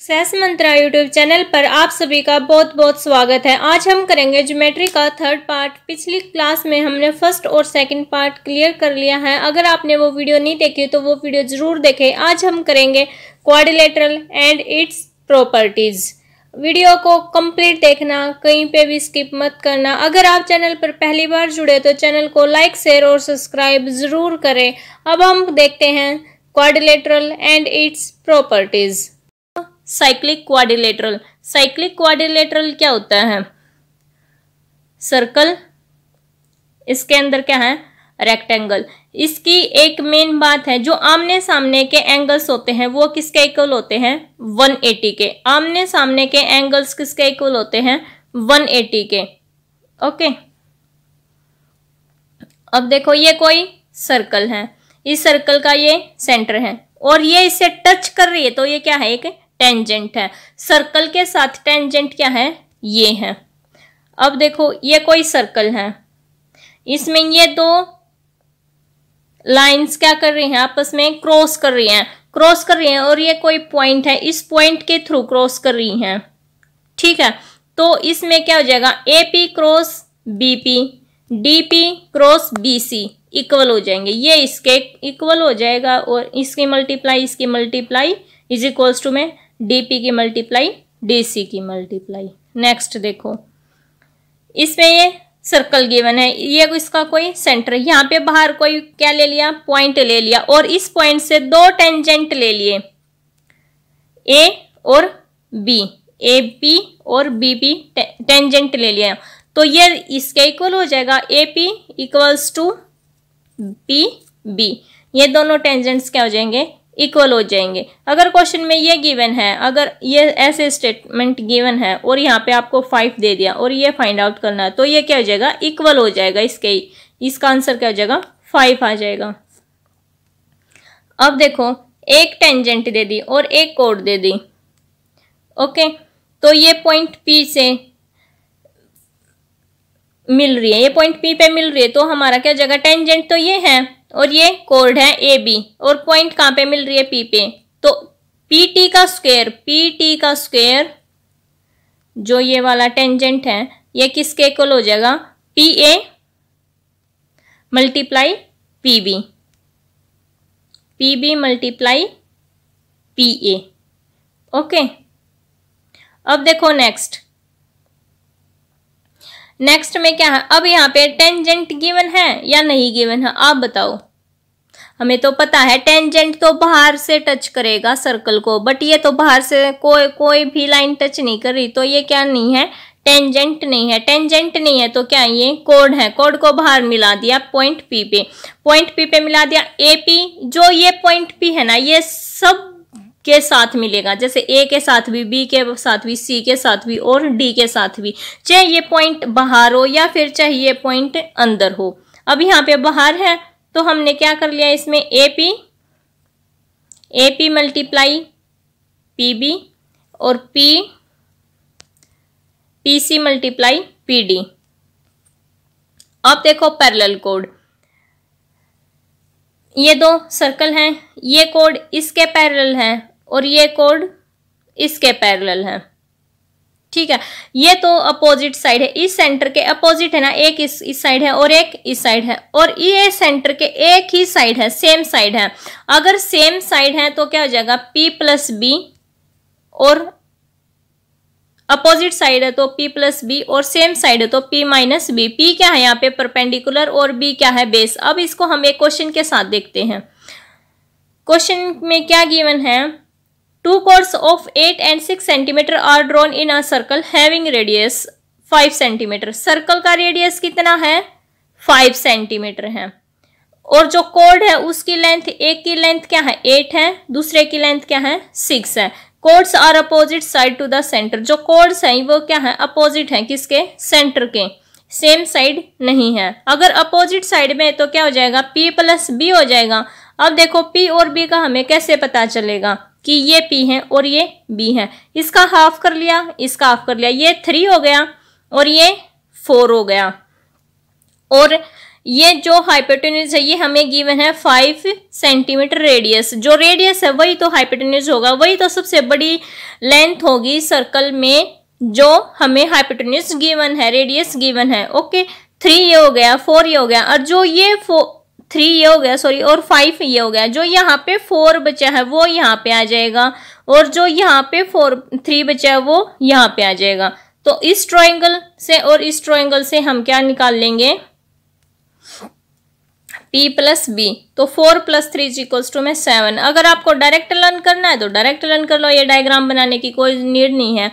cess मंत्रा YouTube channel पर आप सभी का बहुत बहुत स्वागत है आज हम करेंगे ज्योमेट्री का थर्ड पार्ट पिछली क्लास में हमने फर्स्ट और सेकंड पार्ट क्लियर कर लिया है अगर आपने वो वीडियो नहीं देखी तो वो वीडियो जरूर देखें आज हम करेंगे quadrilateral and its properties video को कंप्लीट देखना कहीं पे भी स्किप मत करना अगर आप चैनल पर पहली बार जुड़े तो चैनल को लाइक शेयर और सब्सक्राइब ज़रूर करें अब हम देखते हैं quadrilateral and its properties cyclic quadrilateral cyclic quadrilateral क्या होता है सर्कल इसके अंदर क्या है रेक्टेंगल इसकी एक मेन बात है जो आमने सामने के एंगल्स होते हैं वो किसके इक्वल होते हैं 180 के आमने सामने के एंगल्स किसके इक्वल होते हैं 180 के ओके अब देखो ये कोई सर्कल है इस सर्कल का ये सेंटर है और ये इसे टच कर रही है तो ये क्या है एक टेंजेंट है सर्कल के साथ टेंजेंट क्या है ये है अब देखो ये कोई सर्कल है इसमें ये दो लाइंस क्या कर रही हैं आपस में क्रॉस कर रही हैं क्रॉस कर रही हैं और ये कोई पॉइंट है इस पॉइंट के थ्रू क्रॉस कर रही हैं ठीक है तो इसमें क्या हो जाएगा A P cross B P D P cross B C equal हो जाएंगे ये इसके इक्वल हो जाएगा और इसकी मल्टीप्लाई इसकी मल्टीप्लाई इज इक्वल्स टू में डी पी की मल्टीप्लाई डी सी की मल्टीप्लाई नेक्स्ट देखो इसमें ये सर्कल गिवन है ये इसका कोई सेंटर यहाँ पे बाहर कोई क्या ले लिया पॉइंट ले लिया और इस पॉइंट से दो टेंजेंट ले लिए ए और बी ए पी और बी पी टेंजेंट ले लिया तो ये इसके इक्वल हो जाएगा A P equals to B B ये दोनों टेंजेंट्स क्या हो जाएंगे इक्वल हो जाएंगे अगर क्वेश्चन में ये गिवन है अगर ये ऐसे स्टेटमेंट गिवन है और यहाँ पे आपको फाइव दे दिया और ये फाइंड आउट करना है तो ये क्या हो जाएगा इक्वल हो जाएगा इसके इसका आंसर क्या हो जाएगा फाइव आ जाएगा अब देखो एक टेंजेंट दे दी और एक कोड दे दी ओके तो ये पॉइंट पी से मिल रही है ये पॉइंट पी पे मिल रही है तो हमारा क्या जगह टेंजेंट तो ये है और ये कोर्ड है ए बी और पॉइंट कहाँ पे मिल रही है पी पे तो पी टी का स्क्वेयर पी टी का स्क्वेयर जो ये वाला टेंजेंट है ये किसके इक्वल हो जाएगा P A multiply P B P B multiply P A okay अब देखो नेक्स्ट नेक्स्ट में क्या है अब यहाँ पे टेंजेंट गिवन है या नहीं गिवन है आप बताओ हमें तो पता है टेंजेंट तो बाहर से टच करेगा सर्कल को बट ये तो बाहर से कोई कोई भी लाइन टच नहीं कर रही तो ये क्या नहीं है टेंजेंट नहीं है टेंजेंट नहीं है तो क्या ये कोड है कोड को बाहर मिला दिया पॉइंट पी पे पॉइंट पी पे मिला दिया ए पी जो ये पॉइंट पी है ना ये सब के साथ मिलेगा जैसे ए के साथ भी बी के साथ भी सी के साथ भी और डी के साथ भी चाहे ये पॉइंट बाहर हो या फिर चाहे ये पॉइंट अंदर हो अब यहाँ पे बाहर है तो हमने क्या कर लिया इसमें A P A P multiply P B और P P C multiply P D अब देखो पैरेलल कोड ये दो सर्कल हैं ये कोड इसके पैरेलल हैं और ये कोड इसके पैरेलल है ठीक है ये तो अपोजिट साइड है इस सेंटर के अपोजिट है ना एक इस इस साइड है और एक इस साइड है और ये सेंटर के एक ही साइड है सेम साइड है अगर सेम साइड है तो क्या हो जाएगा p प्लस बी और अपोजिट साइड है तो p प्लस बी और सेम साइड है तो p माइनस बी पी क्या है यहाँ पे परपेंडिकुलर और b क्या है बेस अब इसको हम एक क्वेश्चन के साथ देखते हैं क्वेश्चन में क्या गिवन है two chords of eight and six centimetre are drawn in a circle having radius five centimetre circle का रेडियस कितना है फाइव सेंटीमीटर है और जो कोड है उसकी लेंथ एक की लेंथ क्या है एट है दूसरे की लेंथ क्या है सिक्स है chords are opposite side to the centre जो कोड्स हैं वो क्या है अपोजिट हैं किसके सेंटर के सेम साइड नहीं है अगर अपोजिट साइड में तो क्या हो जाएगा पी प्लस बी हो जाएगा अब देखो पी और बी का हमें कैसे पता चलेगा कि ये पी है और ये बी है इसका हाफ कर लिया इसका हाफ कर लिया ये थ्री हो गया और ये फोर हो गया और ये जो हाइपोटेन्यूज है ये हमें गिवन है फाइव सेंटीमीटर रेडियस जो रेडियस है वही तो हाइपोटेन्यूज होगा वही तो सबसे बड़ी लेंथ होगी सर्कल में जो हमें हाइपोटेन्यूज गिवन है रेडियस गिवन है ओके थ्री ये हो गया फोर ये हो गया और जो ये फोर थ्री ये हो गया सॉरी और फाइव ये हो गया जो यहाँ पे फोर बचा है वो यहाँ पे आ जाएगा और जो यहाँ पे फोर थ्री बचा है वो यहाँ पे आ जाएगा तो इस ट्राइंगल से और इस ट्राइंगल से हम क्या निकाल लेंगे p प्लस बी तो four plus three G equals to में सेवन अगर आपको डायरेक्ट लर्न करना है तो डायरेक्ट लर्न कर लो ये डायग्राम बनाने की कोई नीड नहीं है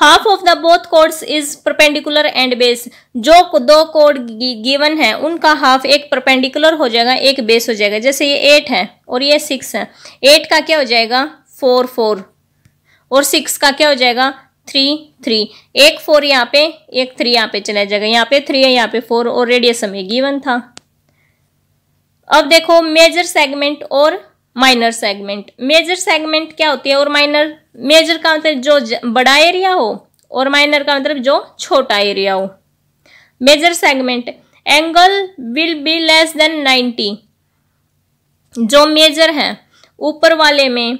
half of the both chords is perpendicular and base जो दो कोड गिवन है उनका हाफ एक परपेंडिकुलर हो जाएगा एक बेस हो जाएगा जैसे ये एट है और ये सिक्स है एट का क्या हो जाएगा फोर फोर और सिक्स का क्या हो जाएगा थ्री थ्री एक फोर यहाँ पे एक थ्री यहाँ पे चला जाएगा यहाँ पे थ्री है यहाँ पे फोर और रेडियस हमें गिवन था अब देखो मेजर सेगमेंट और माइनर सेगमेंट मेजर सेगमेंट क्या होती है और माइनर मेजर का मतलब जो बड़ा एरिया हो और माइनर का मतलब जो छोटा एरिया हो major segment angle will be less than 90 जो मेजर है ऊपर वाले में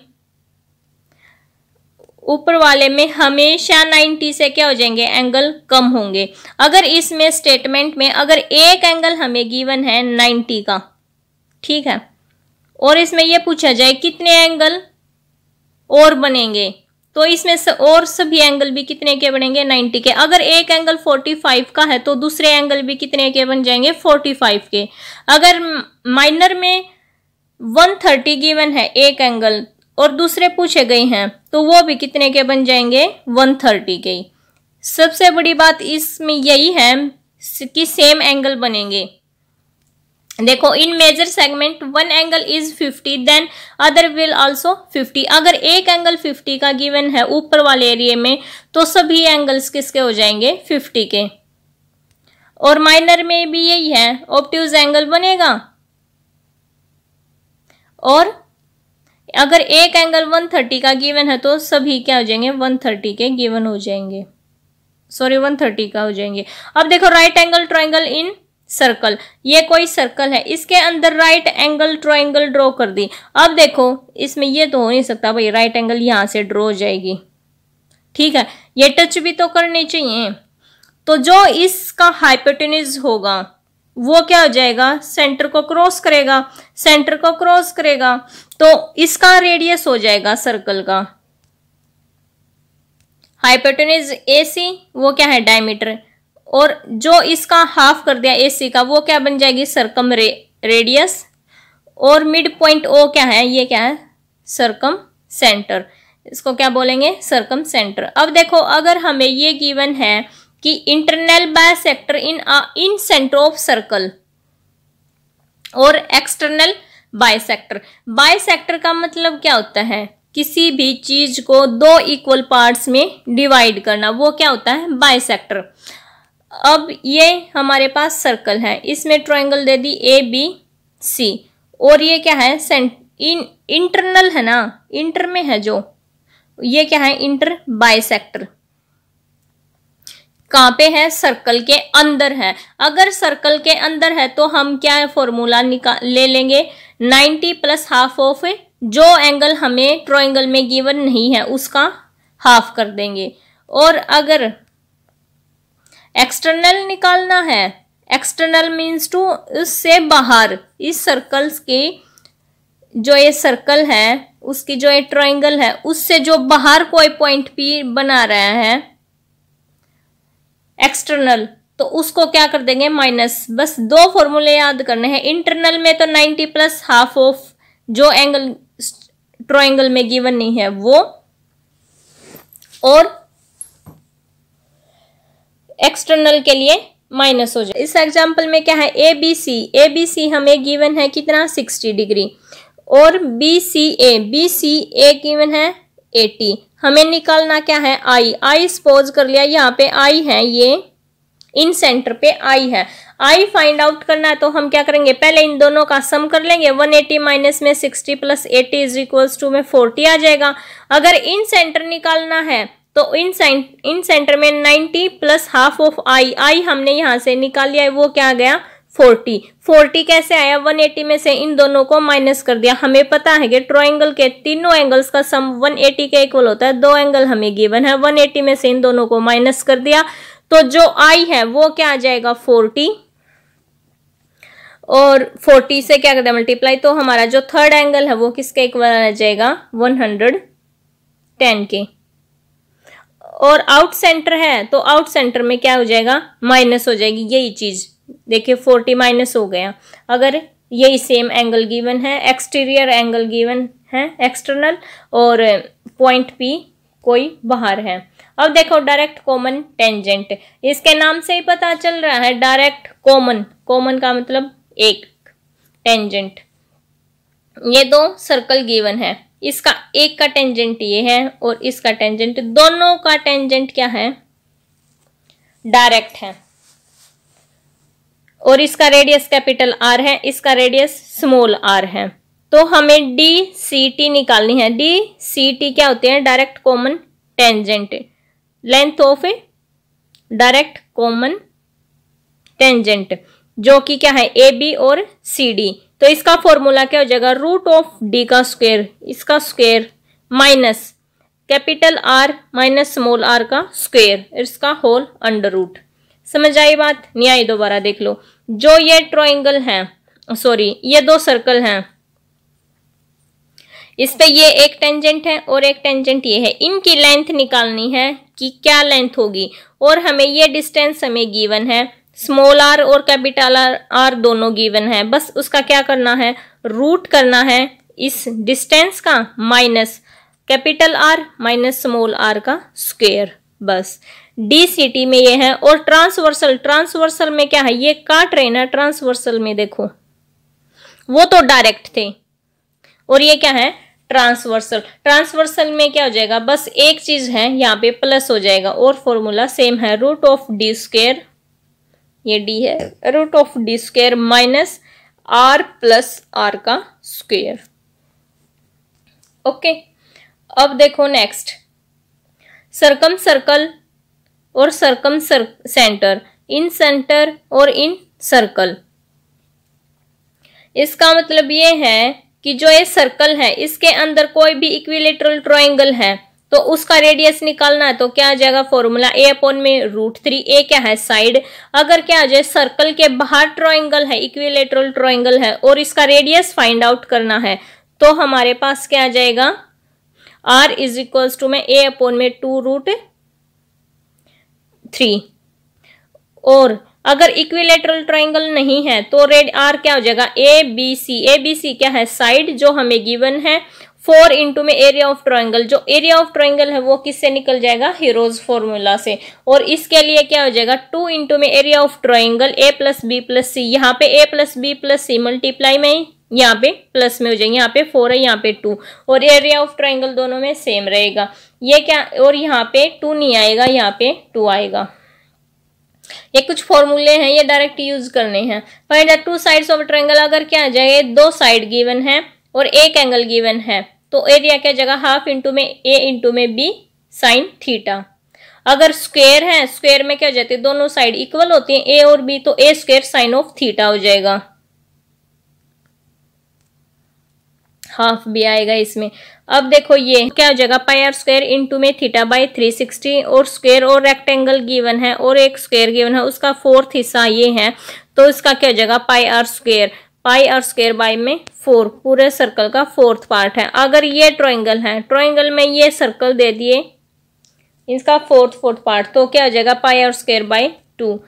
ऊपर वाले में हमेशा 90 से क्या हो जाएंगे एंगल कम होंगे अगर इसमें स्टेटमेंट में अगर एक एंगल हमें गिवन है 90 का ठीक है और इसमें यह पूछा जाए कितने एंगल और बनेंगे तो इसमें से और सभी एंगल भी कितने के बनेंगे 90 के अगर एक एंगल 45 का है तो दूसरे एंगल भी कितने के बन जाएंगे 45 के अगर माइनर में 130 गिवन है एक एंगल और दूसरे पूछे गए हैं तो वो भी कितने के बन जाएंगे 130 के सबसे बड़ी बात इसमें यही है कि सेम एंगल बनेंगे देखो in major segment one angle is 50 then other will also 50 अगर एक एंगल 50 का गिवन है ऊपर वाले एरिया में तो सभी एंगल्स किसके हो जाएंगे 50 के और माइनर में भी यही है ऑप्टिज एंगल बनेगा और अगर एक एंगल 130 का गिवन है तो सभी क्या हो जाएंगे 130 के गिवन हो जाएंगे सॉरी 130 का हो जाएंगे अब देखो right angle triangle in circle ये कोई सर्कल है इसके अंदर राइट एंगल ट्राइंगल ड्रॉ कर दी अब देखो इसमें ये तो हो नहीं सकता भाई राइट एंगल यहाँ से ड्रॉ हो जाएगी ठीक है ये टच भी तो करनी चाहिए तो जो इसका हाइपोटेनिज होगा वो क्या हो जाएगा सेंटर को क्रॉस करेगा सेंटर को क्रॉस करेगा तो इसका रेडियस हो जाएगा सर्कल का हाइपोटेनिज ए सी वो क्या है डायमीटर और जो इसका हाफ कर दिया ए सी का वो क्या बन जाएगी सरकम रे, रेडियस और मिड पॉइंट ओ क्या है ये क्या है सरकम सेंटर इसको क्या बोलेंगे सरकम सेंटर अब देखो अगर हमें ये गिवन है कि internal bisector in uh, incentre of circle और external bisector bisector का मतलब क्या होता है किसी भी चीज को दो इक्वल पार्ट्स में डिवाइड करना वो क्या होता है बाय सेक्टर अब ये हमारे पास सर्कल है इसमें ट्राइंगल दे दी ए बी सी और ये क्या है सेंट इन इंटरनल है ना इंटर में है जो ये क्या है इंटर बायसेक्टर कहाँ पे है सर्कल के अंदर है अगर सर्कल के अंदर है तो हम क्या फॉर्मूला निकाल ले लेंगे 90 प्लस हाफ ऑफ जो एंगल हमें ट्राइंगल में गिवन नहीं है उसका हाफ कर देंगे और अगर एक्सटर्नल निकालना है एक्सटर्नल मीन्स टू इससे बाहर इस सर्कल्स के जो ये सर्कल है उसकी जो ये ट्राइंगल है उससे जो बाहर कोई पॉइंट पी बना रहा है एक्सटर्नल तो उसको क्या कर देंगे माइनस बस दो फॉर्मूले याद करने हैं इंटरनल में तो 90 प्लस हाफ ऑफ जो एंगल ट्राइंगल में गिवन नहीं है वो और एक्सटर्नल के लिए माइनस हो जाए इस एग्जाम्पल में क्या है ए बी सी ए बी सी हमें गिवन है कितना सिक्सटी डिग्री और B C A B C A given है एटी हमें निकालना क्या है आई आई सपोज कर लिया यहाँ पे आई है ये इन सेंटर पे आई है आई फाइंड आउट करना है तो हम क्या करेंगे पहले इन दोनों का सम कर लेंगे 180 एटी माइनस में 60 plus eighty is equals to में 40 आ जाएगा अगर इन सेंटर निकालना है तो इन इन सेंटर में 90 plus half of I I हमने यहाँ से निकाल लिया है वो क्या आ गया 40 40 कैसे आया 180 में से इन दोनों को माइनस कर दिया हमें पता है कि ट्राइंगल के तीनों एंगल्स का सम 180 के इक्वल होता है दो एंगल हमें गिवन है 180 में से इन दोनों को माइनस कर दिया तो जो आई है वो क्या आ जाएगा फोर्टी और 40 से क्या करते हैं मल्टीप्लाई तो हमारा जो थर्ड एंगल है वो किसके इक्वल आ जाएगा 110 के और आउट सेंटर है तो आउट सेंटर में क्या हो जाएगा माइनस हो जाएगी यही चीज़ देखिए फोर्टी माइनस हो गया अगर यही सेम एंगल गिवन है एक्सटीरियर एंगल गिवन है एक्सटर्नल और पॉइंट पी कोई बाहर है अब देखो डायरेक्ट कॉमन टेंजेंट इसके नाम से ही पता चल रहा है डायरेक्ट कॉमन कॉमन का मतलब एक टेंजेंट ये दो सर्कल गिवन है इसका एक का टेंजेंट ये है और इसका टेंजेंट दोनों का टेंजेंट क्या है डायरेक्ट है और इसका रेडियस कैपिटल आर है इसका रेडियस स्मॉल आर है तो हमें डी सी टी निकालनी है डी सी टी क्या होते हैं direct common tangent length of a direct common tangent जो कि क्या है ए बी और सी डी तो इसका फॉर्मूला क्या हो जाएगा रूट ऑफ डी का स्क्वेयर इसका square minus capital R minus small R का स्क्वेयर इसका होल अंडर रूट समझ आई बात न्याय दोबारा देख लो जो ये ट्राइंगल है सॉरी ये दो सर्कल हैं इस पे ये एक टेंजेंट है और एक टेंजेंट ये है इनकी लेंथ निकालनी है कि क्या लेंथ होगी और हमें ये डिस्टेंस हमें गिवन है स्मॉल आर और कैपिटल आर आर दोनों गिवन है बस उसका क्या करना है रूट करना है इस डिस्टेंस का minus capital R minus small R का स्क्वेयर बस डी सिटी में ये है और ट्रांसवर्सल ट्रांसवर्सल में क्या है ये काट रहे ना ट्रांसवर्सल में देखो वो तो डायरेक्ट थे और ये क्या है ट्रांसवर्सल ट्रांसवर्सल में क्या हो जाएगा बस एक चीज है यहाँ पे प्लस हो जाएगा और फॉर्मूला सेम है रूट ऑफ डी स्क्वेयर ये डी है root of D square minus R plus R का स्क्वेयर ओके अब देखो नेक्स्ट सरकम सर्कल और circumcentre incentre और इन सर्कल इसका मतलब ये है कि जो ये सर्कल है इसके अंदर कोई भी इक्विलेटरल ट्रायंगल है तो उसका रेडियस निकालना है तो क्या आ जाएगा फॉर्मूला ए अपॉन में रूट थ्री ए क्या है साइड अगर क्या आ जाए सर्कल के बाहर ट्राइंगल है इक्विलेटरल ट्राइंगल है और इसका रेडियस फाइंड आउट करना है तो हमारे पास क्या आ जाएगा आर इज इक्वल्स टू में ए अपॉन में टू रूट थ्री और अगर इक्विलेटरल ट्राइंगल नहीं है तो रेड आर क्या हो जाएगा ए बी सी ए बी सी क्या है साइड जो हमें गिवन है फोर इंटू में एरिया ऑफ ट्राइंगल जो एरिया ऑफ ट्राइंगल है वो किससे निकल जाएगा हीरोज फॉर्मूला से और इसके लिए क्या हो जाएगा टू इंटू में area of triangle A plus B plus C यहाँ पे A plus B plus C multiply में यहाँ पे प्लस में हो जाएंगे यहाँ पे फोर है यहाँ पे टू और एरिया ऑफ ट्राइंगल दोनों में सेम रहेगा ये क्या और यहाँ पे टू नहीं आएगा यहाँ पे टू आएगा ये कुछ फॉर्मूले हैं ये डायरेक्ट यूज करने हैं find the two sides of triangle अगर क्या आ जाए दो साइड गिवन है और एक एंगल गिवन है तो एरिया क्या जाएगा हाफ इंटू में ए इंटू में बी साइन थीटा अगर स्क्वेयर है स्क्वेयर में क्या जाते हैं दोनों साइड इक्वल होती है ए और बी तो A square sine of theta हो जाएगा हाफ भी आएगा इसमें अब देखो ये क्या हो जाएगा पाई आर स्क्वायर टू में थीटा बाई थ्री सिक्सटी और स्क्वायर और रेक्टेंगल गिवन है और एक स्क्वायर गिवन है उसका फोर्थ हिस्सा ये है तो इसका क्या हो जाएगा pi R square pi R square by में फोर पूरे सर्कल का फोर्थ पार्ट है अगर ये ट्रोएंगल है ट्रोएंगल में ये सर्कल दे दिए इसका फोर्थ फोर्थ पार्ट तो क्या हो जाएगा pi R square by two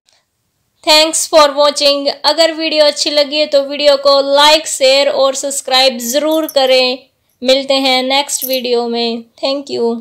thanks for watching अगर वीडियो अच्छी लगी है तो वीडियो को लाइक शेयर और सब्सक्राइब ज़रूर करें मिलते हैं नेक्स्ट वीडियो में थैंक यू